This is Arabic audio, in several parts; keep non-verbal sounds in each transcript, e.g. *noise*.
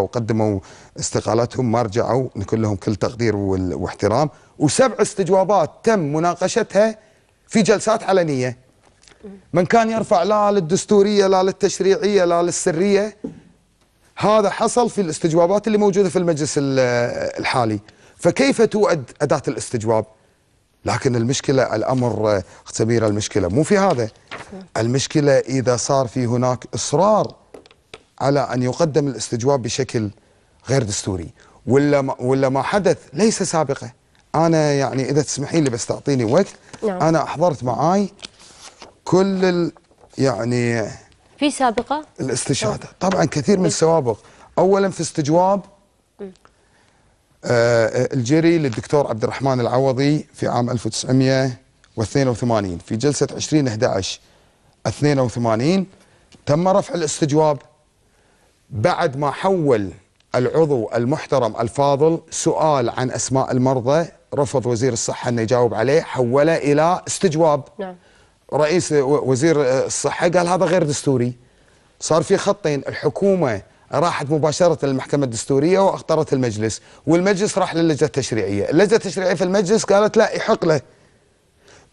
وقدموا استقالتهم ما رجعوا نقول لهم كل تقدير واحترام وسبع استجوابات تم مناقشتها في جلسات علنية من كان يرفع لا للدستورية لا للتشريعية لا للسرية هذا حصل في الاستجوابات اللي موجودة في المجلس الحالي فكيف تؤد أداة الاستجواب لكن المشكلة الأمر سميرة المشكلة مو في هذا المشكلة إذا صار في هناك إصرار على أن يقدم الاستجواب بشكل غير دستوري ولا ما ولا ما حدث ليس سابقه انا يعني اذا تسمحين لي بس تعطيني وقت نعم. انا احضرت معاي كل ال يعني في سابقه الاستشهاد نعم. طبعا كثير من إيه. السوابق اولا في استجواب آه الجري للدكتور عبد الرحمن العوضي في عام 1982 في جلسه 20 11 82 تم رفع الاستجواب بعد ما حول العضو المحترم الفاضل سؤال عن اسماء المرضى رفض وزير الصحه انه يجاوب عليه حوله الى استجواب نعم. رئيس وزير الصحه قال هذا غير دستوري صار في خطين الحكومه راحت مباشرة للمحكمة الدستورية واخطرت المجلس والمجلس راح للجنة التشريعية اللجنة التشريعية في المجلس قالت لا يحق له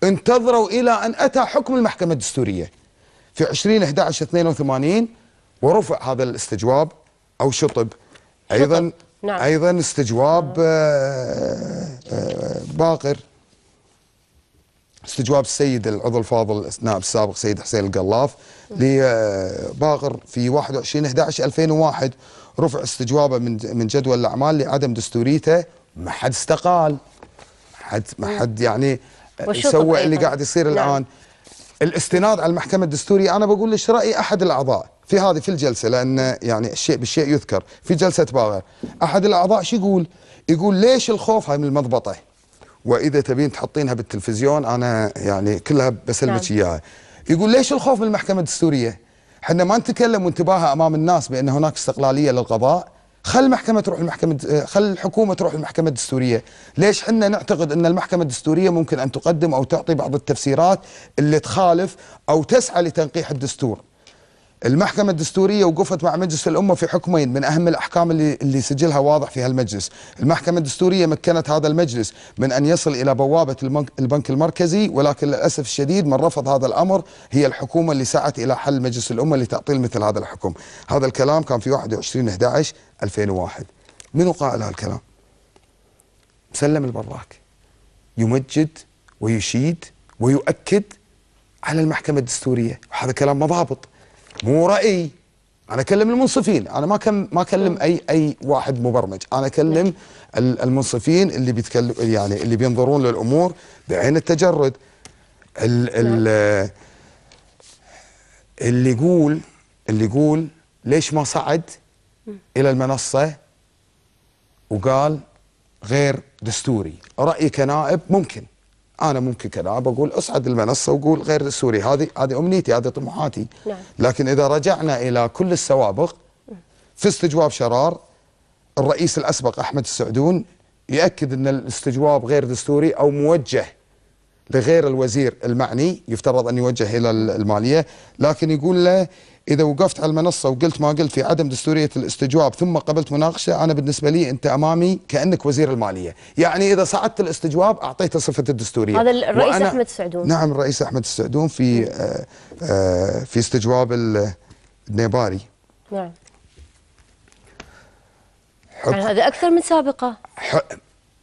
انتظروا إلى أن أتى حكم المحكمة الدستورية في 20 11 82 ورفع هذا الاستجواب او شطب ايضا نعم. ايضا استجواب آه، آه، باقر استجواب السيد العضو الفاضل النائب السابق سيد حسين القلاف لباقر في 21 11 2001 رفع استجوابه من من جدول الاعمال لعدم دستوريته ما حد استقال ما حد ما حد يعني آه، سوى اللي قاعد يصير نعم. الان الاستناد على المحكمه الدستوريه انا بقول لك راي احد الاعضاء في هذه في الجلسه لان يعني الشيء بالشيء يذكر في جلسه باغر احد الاعضاء شو يقول؟ يقول ليش الخوف هاي من المضبطه؟ واذا تبين تحطينها بالتلفزيون انا يعني كلها بسلمك نعم. اياها. يقول ليش الخوف من المحكمه الدستوريه؟ احنا ما نتكلم وانتباهها امام الناس بان هناك استقلاليه للقضاء خل المحكمه تروح المحكمه آه، خل الحكومه تروح المحكمه الدستوريه، ليش احنا نعتقد ان المحكمه الدستوريه ممكن ان تقدم او تعطي بعض التفسيرات اللي تخالف او تسعى لتنقيح الدستور؟ المحكمة الدستورية وقفت مع مجلس الأمة في حكمين من أهم الأحكام اللي, اللي سجلها واضح في هالمجلس المحكمة الدستورية مكنت هذا المجلس من أن يصل إلى بوابة البنك المركزي ولكن للأسف الشديد من رفض هذا الأمر هي الحكومة اللي سعت إلى حل مجلس الأمة لتعطيل مثل هذا الحكم هذا الكلام كان في 21 11 2001 منو قائل هالكلام مسلم البراك يمجد ويشيد ويؤكد على المحكمة الدستورية وهذا كلام مضابط مو رايي انا اكلم المنصفين انا ما كم ما اكلم اي اي واحد مبرمج انا اكلم المنصفين اللي بيتكلم يعني اللي بينظرون للامور بعين التجرد ال ال اللي يقول اللي يقول ليش ما صعد الى المنصه وقال غير دستوري رايي كنائب ممكن انا ممكن كلاعب اقول اصعد المنصه وقول غير سوري هذه هذه امنيتي هذه طموحاتي نعم. لكن اذا رجعنا الى كل السوابق في استجواب شرار الرئيس الاسبق احمد السعدون يؤكد ان الاستجواب غير دستوري او موجه لغير الوزير المعني يفترض أن يوجه إلى المالية لكن يقول له إذا وقفت على المنصة وقلت ما قلت في عدم دستورية الاستجواب ثم قبلت مناقشة أنا بالنسبة لي أنت أمامي كأنك وزير المالية يعني إذا صعدت الاستجواب أعطيته صفة الدستورية هذا الرئيس أحمد السعدون نعم الرئيس أحمد السعدون في آه، آه، في استجواب النيباري نعم يعني هذا أكثر من سابقة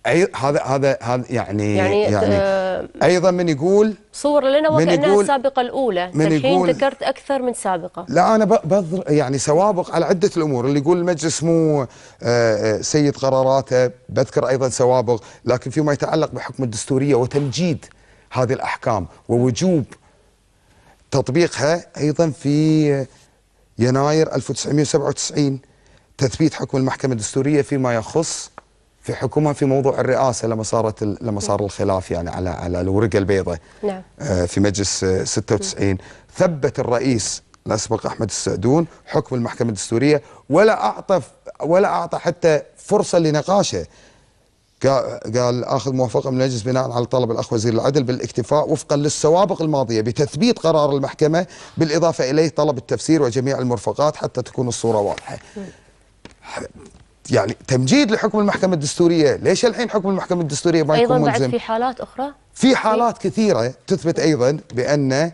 هذا هذا هذا يعني يعني, يعني آه، ايضا من يقول صور لنا وكانها السابقه الاولى من الحين ذكرت اكثر من سابقه لا انا بضر يعني سوابق على عده الامور اللي يقول المجلس مو آه، آه، سيد قراراته بذكر ايضا سوابق لكن فيما يتعلق بحكم الدستوريه وتمجيد هذه الاحكام ووجوب تطبيقها ايضا في يناير 1997 تثبيت حكم المحكمه الدستوريه فيما يخص في حكمها في موضوع الرئاسه لما صارت لما صار نعم. الخلاف يعني على على الورقه البيضاء نعم آه، في مجلس 96 آه، ثبت الرئيس الاسبق احمد السعدون حكم المحكمه الدستوريه ولا اعطى ولا اعطى حتى فرصه لنقاشه قال اخذ موافقه من المجلس بناء على طلب الاخ وزير العدل بالاكتفاء وفقا للسوابق الماضيه بتثبيت قرار المحكمه بالاضافه اليه طلب التفسير وجميع المرفقات حتى تكون الصوره واضحه نعم. يعني تمجيد لحكم المحكمه الدستوريه، ليش الحين حكم المحكمه الدستوريه ما يكون ملزم؟ ايضا بعد في حالات اخرى؟ في حالات كثيره تثبت ايضا بان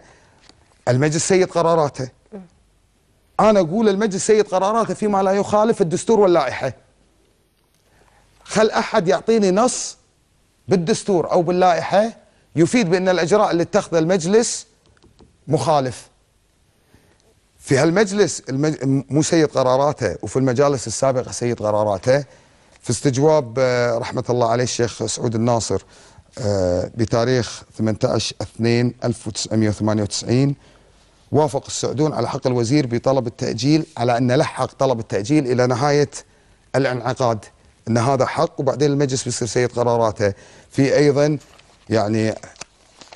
المجلس سيد قراراته. انا اقول المجلس سيد قراراته فيما لا يخالف الدستور واللائحه. خل احد يعطيني نص بالدستور او باللائحه يفيد بان الاجراء اللي اتخذه المجلس مخالف. في هالمجلس المج... مو سيد قراراته وفي المجالس السابقه سيد قراراته في استجواب آه، رحمه الله عليه الشيخ سعود الناصر آه، بتاريخ 18 2 1998 وافق السعدون على حق الوزير بطلب التأجيل على أن لحق طلب التأجيل إلى نهاية الانعقاد أن هذا حق وبعدين المجلس بيصير سيد قراراته في أيضا يعني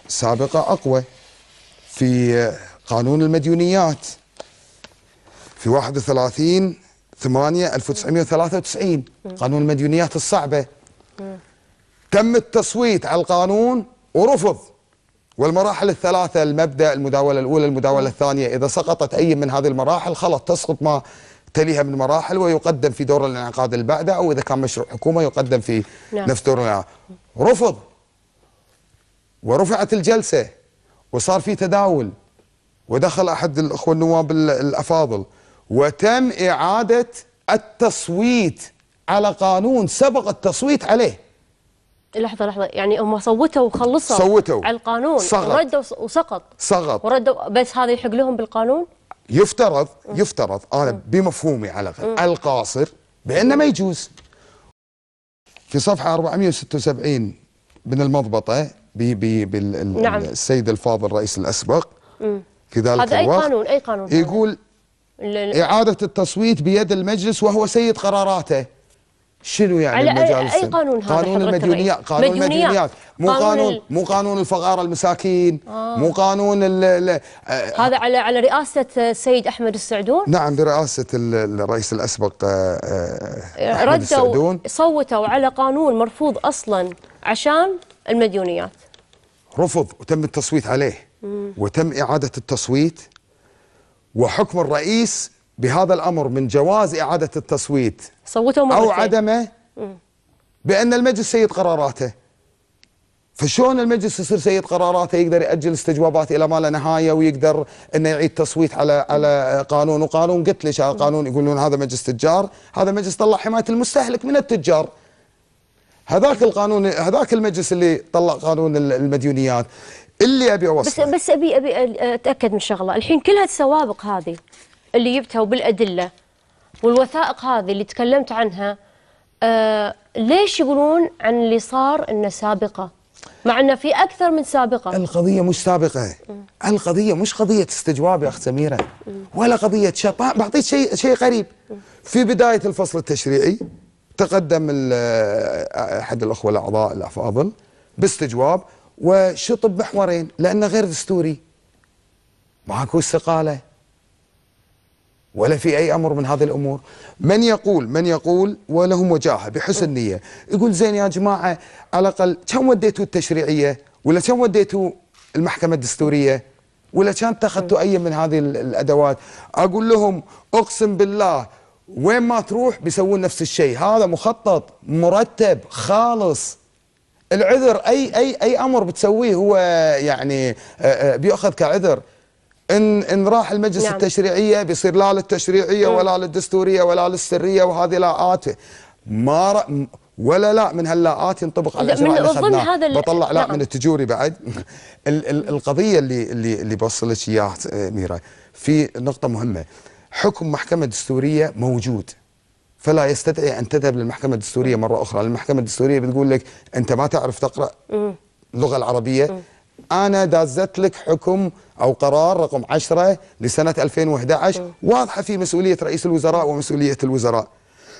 سابقة أقوى في قانون المديونيات في 31 8 1993 قانون المديونيات الصعبة تم التصويت على القانون ورفض والمراحل الثلاثة المبدأ المداولة الأولى المداولة الثانية إذا سقطت أي من هذه المراحل خلاص تسقط ما تليها من مراحل ويقدم في دور الانعقاد البعدة أو إذا كان مشروع حكومة يقدم في نعم. نفس دور الانعقاد رفض ورفعت الجلسة وصار في تداول ودخل أحد الأخوة النواب الأفاضل وتم إعادة التصويت على قانون سبق التصويت عليه لحظة لحظة يعني هم صوتوا وخلصوا صوتوا على القانون وردوا وسقط سقط وردوا بس هذا يحق لهم بالقانون يفترض يفترض أنا م. بمفهومي على الأقل القاصر بأنه ما يجوز في صفحة 476 من المضبطة بي بي بال نعم. السيد الفاضل الرئيس الأسبق م. في ذلك هذا أي قانون أي قانون يقول إعادة التصويت بيد المجلس وهو سيد قراراته شنو يعني على المجالس؟ اي قانون هذا قانون المديونيات قانون مديونيات. المديونيات مو قانون, مو قانون الفقاره المساكين آه. مو قانون ال آه، هذا على على رئاسه السيد احمد السعدون نعم برئاسه الرئيس الاسبق آه، آه، احمد السعدون صوتوا على قانون مرفوض اصلا عشان المديونيات رفض وتم التصويت عليه مم. وتم اعاده التصويت وحكم الرئيس بهذا الأمر من جواز إعادة التصويت صوتوا مرتين. أو عدمه بأن المجلس سيد قراراته فشون المجلس يصير سيد قراراته يقدر يأجل استجوابات إلى ما لا نهاية ويقدر أنه يعيد تصويت على على قانون وقانون قلت لك قانون يقولون هذا مجلس تجار هذا مجلس طلع حماية المستهلك من التجار هذاك القانون هذاك المجلس اللي طلع قانون المديونيات اللي ابي اوصله بس بس ابي ابي اتاكد من شغله الحين كل هالسوابق هذه اللي جبتها وبالادله والوثائق هذه اللي تكلمت عنها آه ليش يقولون عن اللي صار انه سابقه مع انه في اكثر من سابقه القضيه مش سابقه م. القضيه مش قضيه استجواب يا اخت سميره ولا قضيه شط بعطيك شيء شيء غريب في بدايه الفصل التشريعي تقدم احد الاخوه الاعضاء الافاضل باستجواب وشطب محورين لأنه غير دستوري ماكو استقالة ولا في أي أمر من هذه الأمور من يقول من يقول ولهم وجاهة بحسن نية يقول زين يا جماعة على الأقل كم وديتوا التشريعية ولا كم وديتوا المحكمة الدستورية ولا كان اتخذتوا أي من هذه الأدوات أقول لهم أقسم بالله وين ما تروح بيسوون نفس الشيء هذا مخطط مرتب خالص العذر اي اي اي امر بتسويه هو يعني آه، آه، بياخذ كعذر ان ان راح المجلس نعم. التشريعيه بيصير لا للتشريعيه نعم. ولا للدستوريه ولا للسريه وهذه لاءات ما ر... ولا لا من هاللاءات ينطبق على الاجراء اللي اخذناه هذا بطلع لا نعم. من التجوري بعد ال ال القضيه اللي اللي اللي بوصل لك اياها آه، ميرا في نقطه مهمه حكم محكمه دستوريه موجود فلا يستدعي ان تذهب للمحكمه الدستوريه مره اخرى، المحكمه الدستوريه بتقول لك انت ما تعرف تقرا اللغه العربيه انا دازت لك حكم او قرار رقم 10 لسنه 2011 واضحه في مسؤوليه رئيس الوزراء ومسؤوليه الوزراء.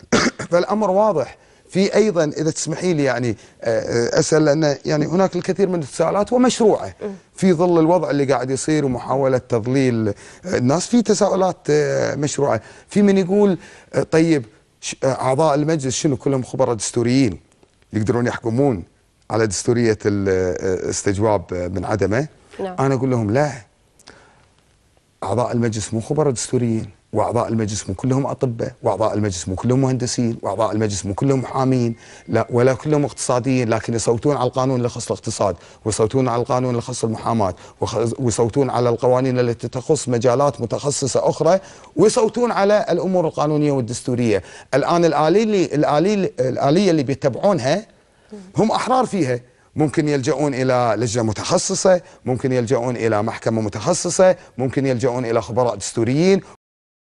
*coughs* فالامر واضح. في ايضا اذا تسمحي لي يعني آه، آه، اسال لان يعني هناك الكثير من التساؤلات ومشروعه في ظل الوضع اللي قاعد يصير ومحاوله تضليل الناس في تساؤلات آه، مشروعه، في من يقول طيب آه، اعضاء المجلس شنو كلهم خبراء دستوريين يقدرون يحكمون على دستوريه الاستجواب آه، آه، من عدمه نعم. انا اقول لهم لا اعضاء المجلس مو خبراء دستوريين واعضاء المجلس مو كلهم اطباء، واعضاء المجلس مو كلهم مهندسين، واعضاء المجلس مو كلهم محامين، لا ولا كلهم اقتصاديين، لكن يصوتون على القانون اللي يخص الاقتصاد، ويصوتون على القانون اللي يخص المحاماه، ويصوتون على القوانين التي تخص مجالات متخصصه اخرى، ويصوتون على الامور القانونيه والدستوريه، الان الاليه اللي الاليه الاليه اللي بيتبعونها هم احرار فيها. ممكن يلجؤون الى لجنه متخصصه، ممكن يلجؤون الى محكمه متخصصه، ممكن يلجؤون الى خبراء دستوريين